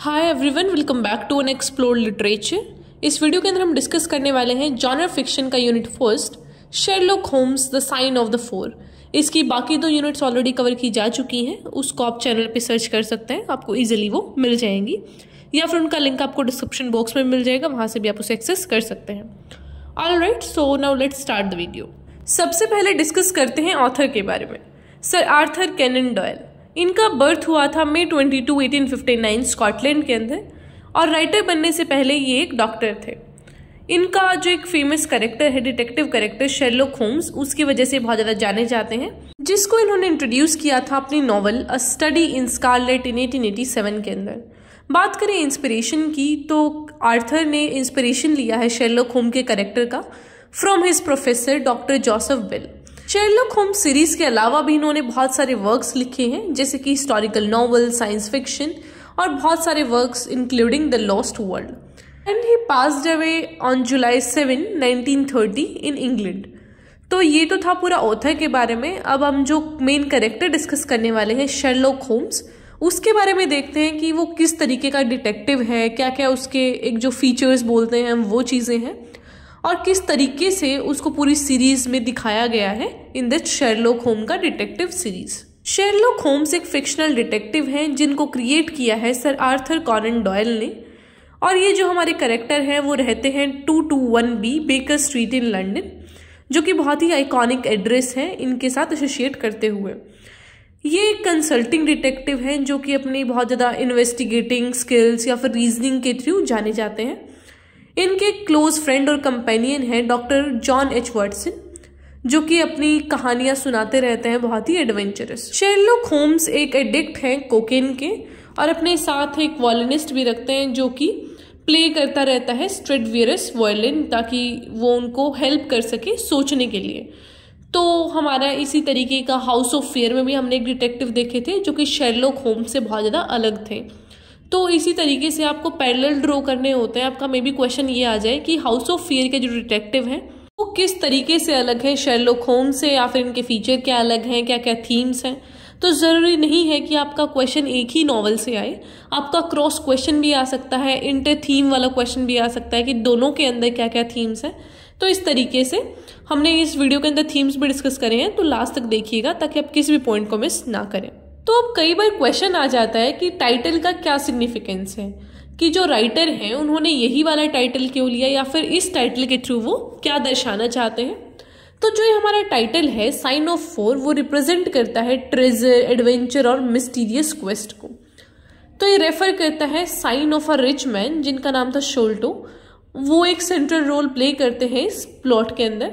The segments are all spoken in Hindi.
hi everyone welcome back to N explore literature इस वीडियो के अंदर हम डिस्कस करने वाले हैं जॉनर फिक्शन का unit first Sherlock Holmes the sign of the four इसकी बाकी दो यूनिट्स ऑलरेडी कवर की जा चुकी हैं उसको आप चैनल पे सर्च कर सकते हैं आपको इजीली वो मिल जाएंगी या फिर उनका लिंक आपको डिस्क्रिप्शन बॉक्स में मिल जाएगा वहाँ से भी आप उसे एक्सेस कर सकते हैं all right so now let start the video सबसे पहले डिस्कस करते हैं ऑथर के बारे में सर आर्थर कैनन डॉयल इनका बर्थ हुआ था May twenty two eighteen fifty nine Scotland के अंदर और राइटर बनने से पहले ये एक डॉक्टर थे इनका जो एक फेमस करेक्टर है डिटेक्टिव करेक्टर शेरलोक होम्स उसकी वजह से बहुत ज़्यादा जाने जाते हैं जिसको इन्होंने इंट्रोड्यूस किया था अपनी novel a study in scarlet in eighteen eighty seven के अंदर बात करें इंस्पिरेशन की तो आर्थर ने इंस्पिरेशन लिया है शेरलोक होम के करेक्टर का from his professor doctor Joseph Bell Sherlock होम सीरीज के अलावा भी इन्होंने बहुत सारे वर्क्स लिखे हैं जैसे कि हिस्टोरिकल नॉवल साइंस फिक्शन और बहुत सारे works including the lost world and he pass away on July seven nineteen thirty in England तो ये तो था पूरा ऑथर के बारे में अब हम जो मेन करेक्टर डिस्कस करने वाले हैं शेरलॉक होम्स उसके बारे में देखते हैं कि वो किस तरीके का डिटेक्टिव है क्या क्या उसके एक जो फीचर्स बोलते हैं हम वो चीज़ें हैं और किस तरीके से उसको पूरी सीरीज में दिखाया गया है इन द शेरलोक होम का डिटेक्टिव सीरीज शेरलोक होम्स एक फिक्शनल डिटेक्टिव हैं जिनको क्रिएट किया है सर आर्थर कॉनन डॉयल ने और ये जो हमारे करेक्टर हैं वो रहते हैं two two one B Baker Street in London जो कि बहुत ही आइकॉनिक एड्रेस है इनके साथ एसोशिएट करते हुए ये एक कंसल्टिंग डिटेक्टिव हैं जो कि अपनी बहुत ज़्यादा इन्वेस्टिगेटिंग स्किल्स या फिर रीजनिंग के थ्रू जाने जाते हैं इनके क्लोज फ्रेंड और कंपेनियन हैं डॉक्टर जॉन एच वर्टसन जो कि अपनी कहानियां सुनाते रहते हैं बहुत ही एडवेंचरस शेरलोक होम्स एक एडिक्ट हैं कोकेन के और अपने साथ एक वॉलिनिस्ट भी रखते हैं जो कि प्ले करता रहता है वियरस वॉयलिन ताकि वो उनको हेल्प कर सके सोचने के लिए तो हमारा इसी तरीके का हाउस ऑफ फेयर में भी हमने एक डिटेक्टिव देखे थे जो कि शेरलोक होम्स से बहुत ज़्यादा अलग थे तो इसी तरीके से आपको पैरेलल ड्रॉ करने होते हैं आपका मे बी क्वेश्चन ये आ जाए कि हाउस ऑफ फियर के जो डिटेक्टिव हैं वो किस तरीके से अलग है शेरलोक होम से या फिर इनके फीचर क्या अलग हैं क्या क्या थीम्स हैं तो ज़रूरी नहीं है कि आपका क्वेश्चन एक ही नॉवल से आए आपका क्रॉस क्वेश्चन भी आ सकता है इंटर थीम वाला क्वेश्चन भी आ सकता है कि दोनों के अंदर क्या क्या थीम्स हैं तो इस तरीके से हमने इस वीडियो के अंदर थीम्स भी डिस्कस करे हैं तो लास्ट तक देखिएगा ताकि आप किसी भी पॉइंट को मिस ना करें तो अब कई बार क्वेश्चन आ जाता है कि टाइटल का क्या सिग्निफिकेंस है कि जो राइटर हैं उन्होंने यही वाला टाइटल क्यों लिया या फिर इस टाइटल के थ्रू वो क्या दर्शाना चाहते हैं तो जो ये हमारा टाइटल है साइन ऑफ फोर वो रिप्रेजेंट करता है ट्रेजर एडवेंचर और मिस्टीरियस क्वेस्ट को तो ये रेफर करता है sign of a rich man जिनका नाम था शोल्टो वो एक सेंट्रल रोल प्ले करते हैं इस प्लॉट के अंदर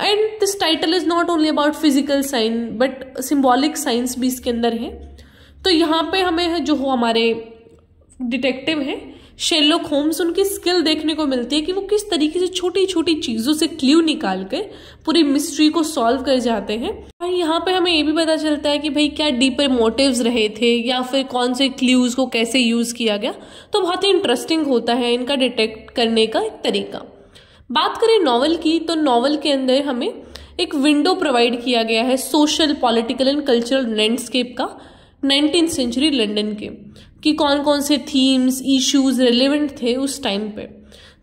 and this title is not only about physical sign but symbolic science भी इसके अंदर है तो यहाँ पे हमें जो हो हमारे डिटेक्टिव हैं शेलोक होम्स उनकी स्किल देखने को मिलती है कि वो किस तरीके से छोटी छोटी चीज़ों से क्ल्यू निकाल कर पूरी मिस्ट्री को सॉल्व कर जाते हैं और यहाँ पे हमें ये भी पता चलता है कि भाई क्या डीपर मोटिव्स रहे थे या फिर कौन से क्ल्यूज़ को कैसे यूज़ किया गया तो बहुत ही इंटरेस्टिंग होता है इनका डिटेक्ट करने का एक तरीका बात करें नावल की तो नावल के अंदर हमें एक विंडो प्रोवाइड किया गया है social political and cultural landscape का नाइनटीन सेंचुरी लंदन के कि कौन कौन से थीम्स इश्यूज रेलिवेंट थे उस टाइम पे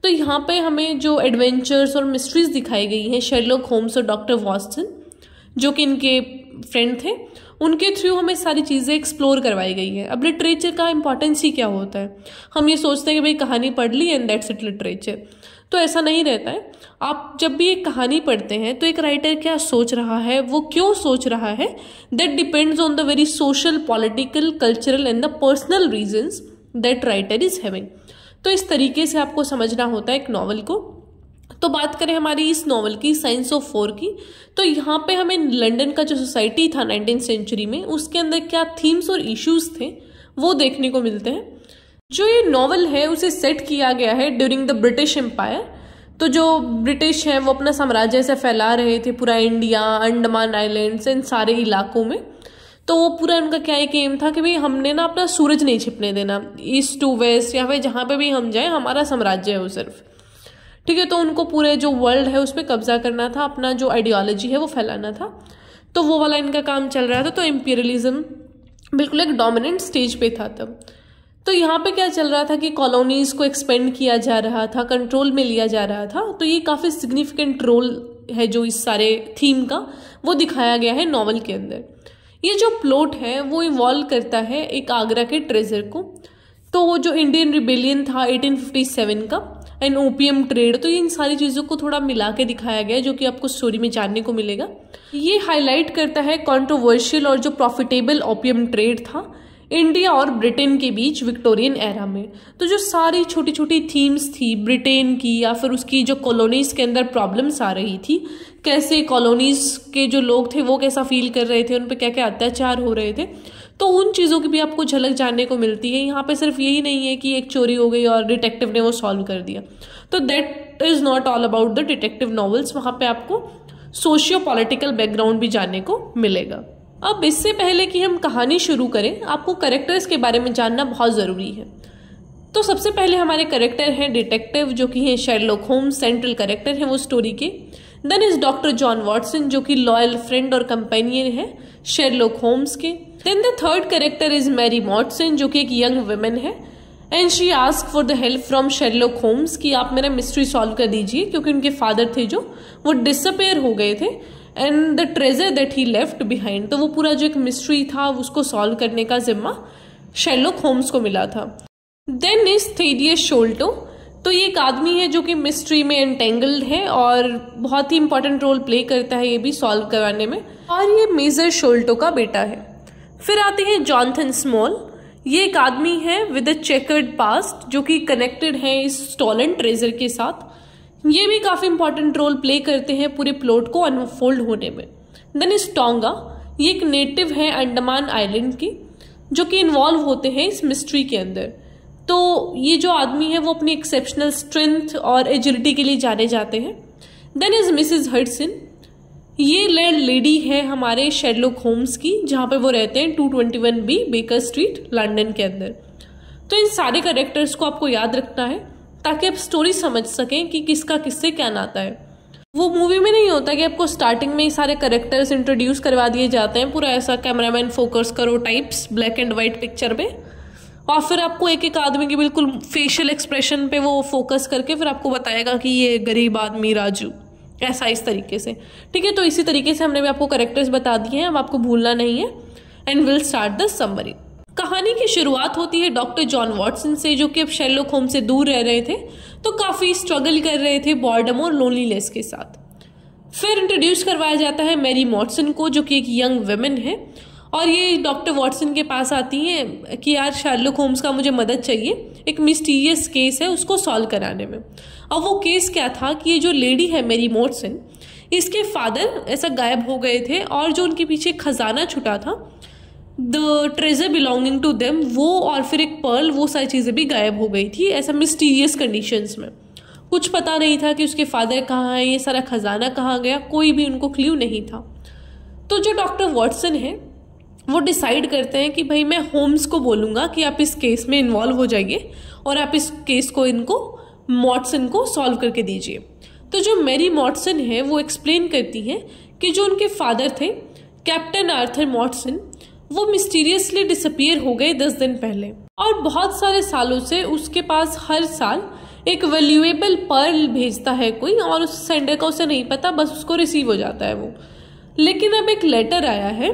तो यहाँ पे हमें जो एडवेंचर्स और मिस्ट्रीज दिखाई गई हैं शेरलॉक होम्स और डॉक्टर वॉस्टन जो कि इनके फ्रेंड थे उनके थ्रू हमें सारी चीज़ें एक्सप्लोर करवाई गई है अब लिटरेचर का इंपॉर्टेंस ही क्या होता है हम ये सोचते हैं कि भाई कहानी पढ़ ली एंड दैट्स इट लिटरेचर तो ऐसा नहीं रहता है आप जब भी एक कहानी पढ़ते हैं तो एक राइटर क्या सोच रहा है वो क्यों सोच रहा है that depends on the very social political cultural and the personal reasons that writer is having तो इस तरीके से आपको समझना होता है एक नॉवल को तो बात करें हमारी इस नॉवल की साइंस ऑफ फोर की तो यहाँ पे हमें लंदन का जो सोसाइटी था नाइनटीन सेंचुरी में उसके अंदर क्या थीम्स और इश्यूज थे वो देखने को मिलते हैं जो ये नॉवल है उसे सेट किया गया है ड्यूरिंग द ब्रिटिश एम्पायर तो जो ब्रिटिश हैं वो अपना साम्राज्य ऐसे फैला रहे थे पूरा इंडिया अंडमान आइलैंड्स इन सारे इलाकों में तो वो पूरा उनका क्या एक एम था कि भाई हमने ना अपना सूरज नहीं छिपने देना ईस्ट टू वेस्ट या फिर जहाँ पे भी हम जाएं हमारा साम्राज्य है वो सिर्फ ठीक है तो उनको पूरे जो वर्ल्ड है उस पर कब्जा करना था अपना जो आइडियोलॉजी है वो फैलाना था तो वो वाला इनका काम चल रहा था तो एम्पीरियलिज्म बिल्कुल एक डोमिनेंट स्टेज पे था तब तो यहाँ पे क्या चल रहा था कि कॉलोनीज को एक्सपेंड किया जा रहा था कंट्रोल में लिया जा रहा था तो ये काफ़ी सिग्निफिकेंट रोल है जो इस सारे थीम का वो दिखाया गया है नॉवल के अंदर ये जो प्लॉट है वो इवॉल्व करता है एक आगरा के ट्रेजर को तो जो इंडियन रिबेलियन था 1857 का एंड ओपीएम ट्रेड तो ये इन सारी चीज़ों को थोड़ा मिला के दिखाया गया है जो कि आपको स्टोरी में जानने को मिलेगा ये हाईलाइट करता है कॉन्ट्रोवर्शियल और जो प्रॉफिटेबल ओपीएम ट्रेड था इंडिया और ब्रिटेन के बीच विक्टोरियन एरा में तो जो सारी छोटी छोटी थीम्स थी ब्रिटेन की या फिर उसकी जो कॉलोनीज़ के अंदर प्रॉब्लम्स आ रही थी कैसे कॉलोनीज़ के जो लोग थे वो कैसा फील कर रहे थे उन पर क्या क्या अत्याचार हो रहे थे तो उन चीज़ों की भी आपको झलक जानने को मिलती है यहाँ पे सिर्फ यही नहीं है कि एक चोरी हो गई और डिटेक्टिव ने वो सॉल्व कर दिया तो that is not all about the detective novels वहाँ पे आपको सोशियो पॉलिटिकल बैकग्राउंड भी जानने को मिलेगा अब इससे पहले कि हम कहानी शुरू करें आपको करेक्टर्स के बारे में जानना बहुत ज़रूरी है तो सबसे पहले हमारे करेक्टर हैं डिटेक्टिव जो कि हैं शेरलोक होम्स सेंट्रल करेक्टर हैं वो स्टोरी के then is doctor John Watson जो कि लॉयल फ्रेंड और कंपेनियन है शेरलोक होम्स के then the third character is Mary Morstan जो कि एक यंग वुमेन है and she ask for the help from Sherlock Holmes कि आप मेरा मिस्ट्री सॉल्व कर दीजिए क्योंकि उनके फादर थे जो वो डिसअपेयर हो गए थे and the treasure that he left behind तो वो पूरा जो एक मिस्ट्री था उसको सॉल्व करने का जिम्मा शेलोक होम्स को मिला था देन इज थेडियस शोल्टो तो ये एक आदमी है जो कि मिस्ट्री में एंटेंगल्ड है और बहुत ही इंपॉर्टेंट रोल प्ले करता है ये भी सॉल्व करवाने में और ये मेजर शोल्टो का बेटा है फिर आते हैं जॉनथन स्मॉल ये एक आदमी है विद अ चेकर्ड पास्ट जो कि कनेक्टेड है इस स्टॉलन ट्रेजर के साथ ये भी काफ़ी इंपॉर्टेंट रोल प्ले करते हैं पूरे प्लॉट को अनफोल्ड होने में देन इज टोंगा ये एक नेटिव है अंडमान आइलैंड की जो कि इन्वॉल्व होते हैं इस मिस्ट्री के अंदर तो ये जो आदमी है वो अपनी एक्सेप्शनल स्ट्रेंथ और एजिलिटी के लिए जाने जाते हैं देन इज मिसिज हर्टसन ये लैंड लेडी है हमारे शेडलोक होम्स की जहाँ पे वो रहते हैं two twenty one B Baker Street London के अंदर तो इन सारे करेक्टर्स को आपको याद रखना है ताकि आप स्टोरी समझ सकें कि किसका किससे क्या नाता है वो मूवी में नहीं होता कि आपको स्टार्टिंग में ही सारे करेक्टर्स इंट्रोड्यूस करवा दिए जाते हैं पूरा ऐसा कैमरामैन फोकस करो types black and white picture में और फिर आपको एक एक आदमी के बिल्कुल फेशियल एक्सप्रेशन पे वो फोकस करके फिर आपको बताएगा कि ये गरीब आदमी राजू ऐसा इस तरीके से ठीक है तो इसी तरीके से हमने भी आपको करेक्टर्स बता दिए हैं अब आपको भूलना नहीं है and will start the summary कहानी की शुरुआत होती है डॉक्टर जॉन वॉटसन से जो कि अब शेलोक होम से दूर रह रहे थे तो काफ़ी स्ट्रगल कर रहे थे बॉर्डम और लोनलीनेस के साथ फिर इंट्रोड्यूस करवाया जाता है मैरी मॉटसन को जो कि एक यंग वेमेन है और ये डॉक्टर वॉटसन के पास आती हैं कि यार शार्लुक होम्स का मुझे मदद चाहिए एक मिस्टीरियस केस है उसको सॉल्व कराने में और वो केस क्या था कि ये जो लेडी है मेरी मॉटसन इसके फादर ऐसा गायब हो गए थे और जो उनके पीछे खजाना छुटा था the treasure belonging to them वो और फिर एक पर्ल वो सारी चीज़ें भी गायब हो गई थी ऐसा मिस्टीरियस कंडीशंस में कुछ पता नहीं था कि उसके फादर कहाँ हैं ये सारा खजाना कहाँ गया कोई भी उनको क्ल्यू नहीं था तो जो डॉक्टर वॉटसन है वो डिसाइड करते हैं कि भाई मैं होम्स को बोलूँगा कि आप इस केस में इन्वॉल्व हो जाइए और आप इस केस को इनको मॉटसन को सॉल्व करके दीजिए तो जो मेरी मॉटसन है वो एक्सप्लेन करती हैं कि जो उनके फादर थे कैप्टन आर्थर मॉटसन वो मिस्टीरियसली डिसअपियर हो गए दस दिन पहले और बहुत सारे सालों से उसके पास हर साल एक वैल्यूएबल पर्ल भेजता है कोई और उस सेंडर का उसे नहीं पता बस उसको रिसीव हो जाता है वो लेकिन अब एक लेटर आया है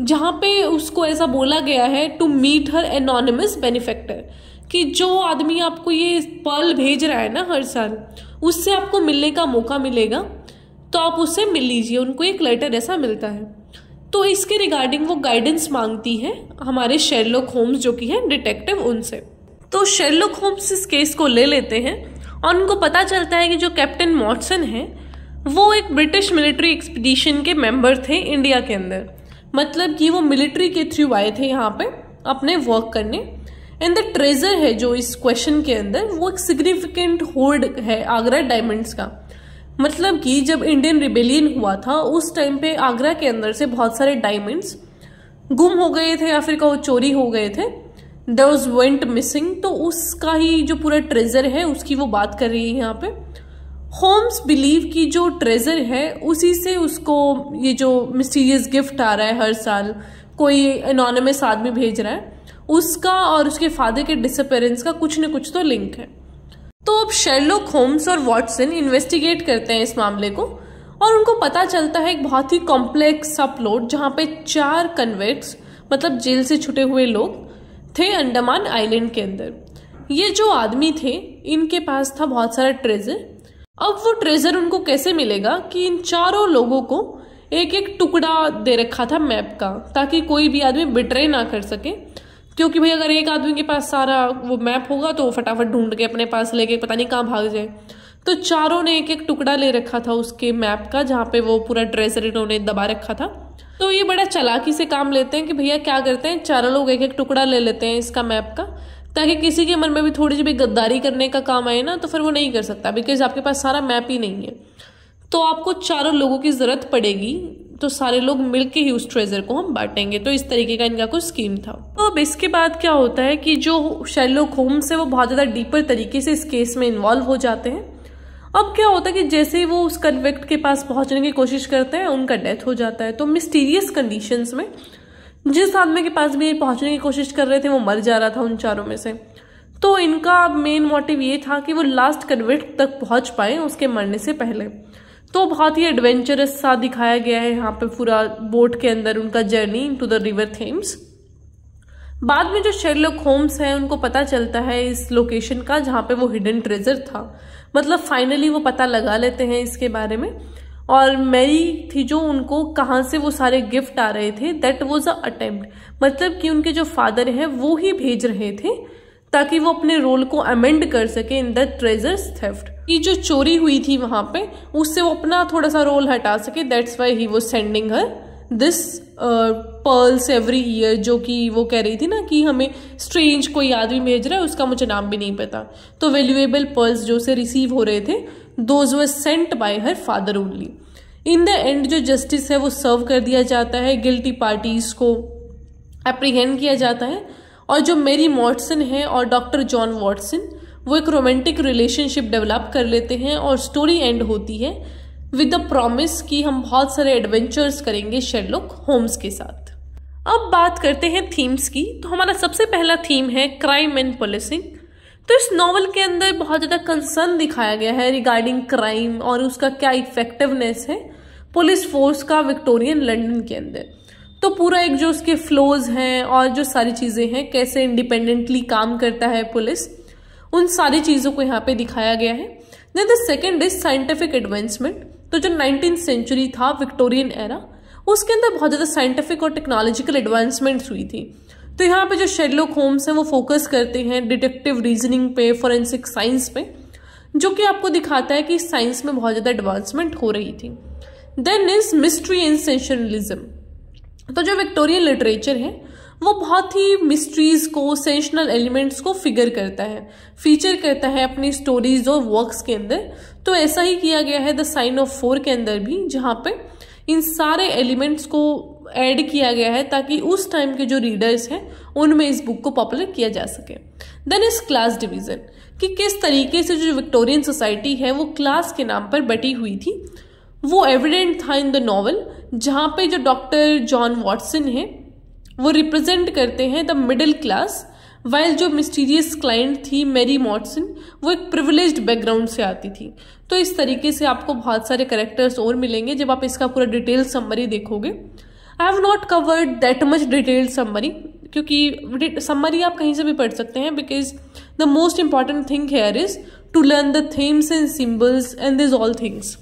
जहाँ पे उसको ऐसा बोला गया है to meet her anonymous benefactor कि जो आदमी आपको ये पर्ल भेज रहा है ना हर साल उससे आपको मिलने का मौका मिलेगा तो आप उससे मिल लीजिए उनको एक लेटर ऐसा मिलता है तो इसके रिगार्डिंग वो गाइडेंस मांगती है हमारे शेरलोक होम्स जो कि है डिटेक्टिव उनसे तो शेरलोक होम्स इस केस को ले लेते हैं और उनको पता चलता है कि जो कैप्टन मॉटसन है वो एक ब्रिटिश मिलिट्री एक्सपीडिशन के मेंबर थे इंडिया के अंदर मतलब कि वो मिलिट्री के थ्रू आए थे यहाँ पे अपने वर्क करने एंड द ट्रेजर है जो इस क्वेश्चन के अंदर वो एक सिग्निफिकेंट होल्ड है आगरा डायमंड्स का मतलब कि जब इंडियन रिबेलियन हुआ था उस टाइम पे आगरा के अंदर से बहुत सारे डायमंड्स गुम हो गए थे या फिर कहो चोरी हो गए थे दर्ज वेंट मिसिंग तो उसका ही जो पूरा ट्रेजर है उसकी वो बात कर रही है यहाँ पे होम्स बिलीव की जो ट्रेजर है उसी से उसको ये जो मिस्टीरियस गिफ्ट आ रहा है हर साल कोई एनोनमस आदमी भेज रहा है उसका और उसके फादर के डिसअपेरेंस का कुछ न कुछ तो लिंक है तो अब शेरलोक होम्स और वॉटसन इन्वेस्टिगेट करते हैं इस मामले को और उनको पता चलता है एक बहुत ही कॉम्प्लेक्स सा प्लॉट पे चार कन्वेट्स मतलब जेल से छुटे हुए लोग थे अंडमान आइलैंड के अंदर ये जो आदमी थे इनके पास था बहुत सारा ट्रेजर अब वो ट्रेजर उनको कैसे मिलेगा कि इन चारों लोगों को एक एक टुकड़ा दे रखा था मैप का ताकि कोई भी आदमी बिट्रे ना कर सके क्योंकि भाई अगर एक आदमी के पास सारा वो मैप होगा तो फटाफट ढूंढ के अपने पास लेके पता नहीं कहाँ भाग जाए तो चारों ने एक एक टुकड़ा ले रखा था उसके मैप का जहाँ पे वो पूरा ड्रेसर इन्होंने दबा रखा था तो ये बड़ा चलाकी से काम लेते हैं कि भैया क्या करते हैं चारों लोग एक एक टुकड़ा ले लेते हैं इसका मैप का ताकि किसी के मन में भी थोड़ी सी भी गद्दारी करने का काम आए ना तो फिर वो नहीं कर सकता बिकॉज आपके पास सारा मैप ही नहीं है तो आपको चारों लोगों की ज़रूरत पड़ेगी तो सारे लोग मिलके ही उस ट्रेजर को हम बांटेंगे तो इस तरीके का इनका कुछ स्कीम था तो अब इसके बाद क्या होता है कि जो शेलोक होम्स है वो बहुत ज़्यादा डीपर तरीके से इस केस में इन्वॉल्व हो जाते हैं अब क्या होता है कि जैसे ही वो उस कन्विक्ट के पास पहुंचने की कोशिश करते हैं उनका डेथ हो जाता है तो मिस्टीरियस कंडीशंस में जिस आदमी के पास भी पहुंचने की कोशिश कर रहे थे वो मर जा रहा था उन चारों में से तो इनका मेन मोटिव ये था कि वो लास्ट कन्विक्ट तक पहुंच पाए उसके मरने से पहले तो बहुत ही एडवेंचरस सा दिखाया गया है यहाँ पे पूरा बोट के अंदर उनका journey to the river Thames बाद में जो शेरलोक होम्स हैं उनको पता चलता है इस लोकेशन का जहाँ पे वो हिडन ट्रेजर था मतलब फाइनली वो पता लगा लेते हैं इसके बारे में और मैरी थी जो उनको कहाँ से वो सारे गिफ्ट आ रहे थे दैट वॉज अ अटेम्प्ट मतलब कि उनके जो फादर हैं वो ही भेज रहे थे ताकि वो अपने रोल को अमेंड कर सके इन द ट्रेजर्स थेफ्ट कि जो चोरी हुई थी वहां पे उससे वो अपना थोड़ा सा रोल हटा सके दैट्स वाई ही वो sending her this pearls every year जो कि वो कह रही थी ना कि हमें स्ट्रेंज कोई आदमी भेज रहा है उसका मुझे नाम भी नहीं पता तो वैल्यूएबल पर्ल्स जो उसे रिसीव हो रहे थे those were sent by her father only in the end जो जस्टिस है वो सर्व कर दिया जाता है गिल्टी पार्टीज को अप्रीहेंड किया जाता है और जो मेरी मॉटसन है और डॉक्टर जॉन वॉटसन वो एक रोमांटिक रिलेशनशिप डेवलप कर लेते हैं और स्टोरी एंड होती है विद द प्रॉमिस कि हम बहुत सारे एडवेंचर्स करेंगे शेरलुक होम्स के साथ अब बात करते हैं थीम्स की तो हमारा सबसे पहला थीम है क्राइम एंड पुलिसिंग तो इस नॉवल के अंदर बहुत ज़्यादा कंसर्न दिखाया गया है रिगार्डिंग क्राइम और उसका क्या इफेक्टिवनेस है पुलिस फोर्स का विक्टोरियन लंदन के अंदर तो पूरा एक जो उसके फ्लोज हैं और जो सारी चीज़ें हैं कैसे इंडिपेंडेंटली काम करता है पुलिस उन सारी चीज़ों को यहाँ पे दिखाया गया है then the second is scientific advancement तो जो नाइनटीन सेंचुरी था विक्टोरियन एरा उसके अंदर बहुत ज़्यादा साइंटिफिक और टेक्नोलॉजिकल एडवांसमेंट्स हुई थी तो यहाँ पे जो शेरलोक होम्स हैं वो फोकस करते हैं डिटेक्टिव रीजनिंग पे फॉरेंसिक साइंस पे जो कि आपको दिखाता है कि साइंस में बहुत ज़्यादा एडवांसमेंट हो रही थी then is mystery and sensationalism तो जो विक्टोरियन लिटरेचर है वो बहुत ही मिस्ट्रीज़ को सेंशनल एलिमेंट्स को फिगर करता है फीचर करता है अपनी स्टोरीज और वर्क्स के अंदर तो ऐसा ही किया गया है द साइन ऑफ फोर के अंदर भी जहाँ पे इन सारे एलिमेंट्स को ऐड किया गया है ताकि उस टाइम के जो रीडर्स हैं उनमें इस बुक को पॉपुलर किया जा सके देन इज क्लास डिवीज़न कि किस तरीके से जो विक्टोरियन सोसाइटी है वो क्लास के नाम पर बटी हुई थी वो एविडेंट था इन द नॉवल जहाँ पे जो डॉक्टर जॉन वॉटसन है वो रिप्रेजेंट करते हैं द मिडिल क्लास वाइल जो मिस्टीरियस क्लाइंट थी मेरी मॉटसन वो एक प्रिविलेज बैकग्राउंड से आती थी तो इस तरीके से आपको बहुत सारे करेक्टर्स और मिलेंगे जब आप इसका पूरा डिटेल समरी देखोगे I have not covered that much detail summary क्योंकि समरी आप कहीं से भी पढ़ सकते हैं because the most important thing here is to learn the themes and symbols and these all things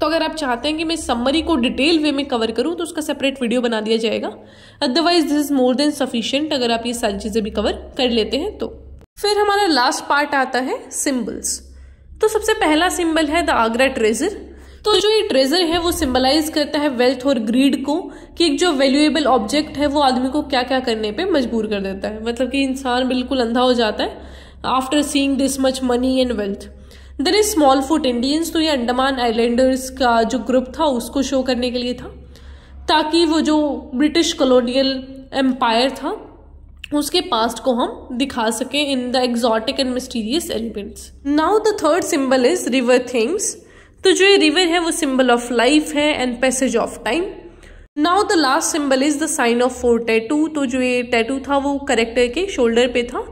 तो अगर आप चाहते हैं कि मैं समरी को डिटेल वे में कवर करूँ तो उसका सेपरेट वीडियो बना दिया जाएगा otherwise this is more than sufficient अगर आप ये सारी चीज़ें भी कवर कर लेते हैं तो फिर हमारा लास्ट पार्ट आता है सिम्बल्स तो सबसे पहला सिंबल है द आगरा ट्रेजर तो जो ये ट्रेजर है वो सिंबलाइज करता है वेल्थ और ग्रीड को कि एक जो वैल्यूएबल ऑब्जेक्ट है वो आदमी को क्या क्या करने पे मजबूर कर देता है मतलब कि इंसान बिल्कुल अंधा हो जाता है after seeing this much money and wealth then is small foot Indians तो ये अंडमान आइलैंडर्स का जो ग्रुप था उसको शो करने के लिए था ताकि वो जो ब्रिटिश कॉलोनियल एम्पायर था उसके पास्ट को हम दिखा सकें in the exotic and mysterious elements now the third symbol is river things तो जो ये रिवर है वो सिंबल ऑफ लाइफ है and passage of time now the last symbol is the sign of four tattoo तो जो ये टैटू था वो करेक्टर के शोल्डर पे था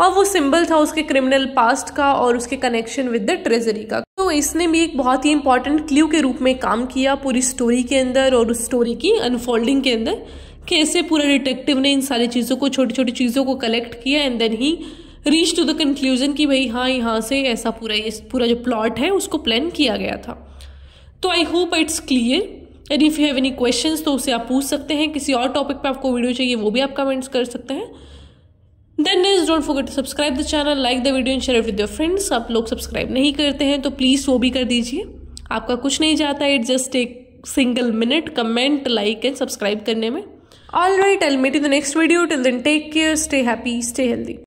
और वो सिंबल था उसके क्रिमिनल पास्ट का और उसके कनेक्शन विद द ट्रेजरी का तो इसने भी एक बहुत ही इंपॉर्टेंट क्ल्यू के रूप में काम किया पूरी स्टोरी के अंदर और उस स्टोरी की अनफोल्डिंग के अंदर कैसे पूरा डिटेक्टिव ने इन सारी चीज़ों को छोटी छोटी चीज़ों को कलेक्ट किया and then he reach to the conclusion कि भाई हाँ यहाँ से ऐसा पूरा इस पूरा जो प्लॉट है उसको प्लान किया गया था तो I hope it's clear and if you have any questions तो उसे आप पूछ सकते हैं किसी और टॉपिक पे आपको वीडियो चाहिए वो भी आप कमेंट्स कर सकते हैं then is don't forget to subscribe the channel like the video and share with your friends आप लोग सब्सक्राइब नहीं करते हैं तो प्लीज़ वो भी कर दीजिए आपका कुछ नहीं जाता इट जस्ट एक single minute comment like and subscribe करने में all right I'll meet in the next video till then take care stay happy stay healthy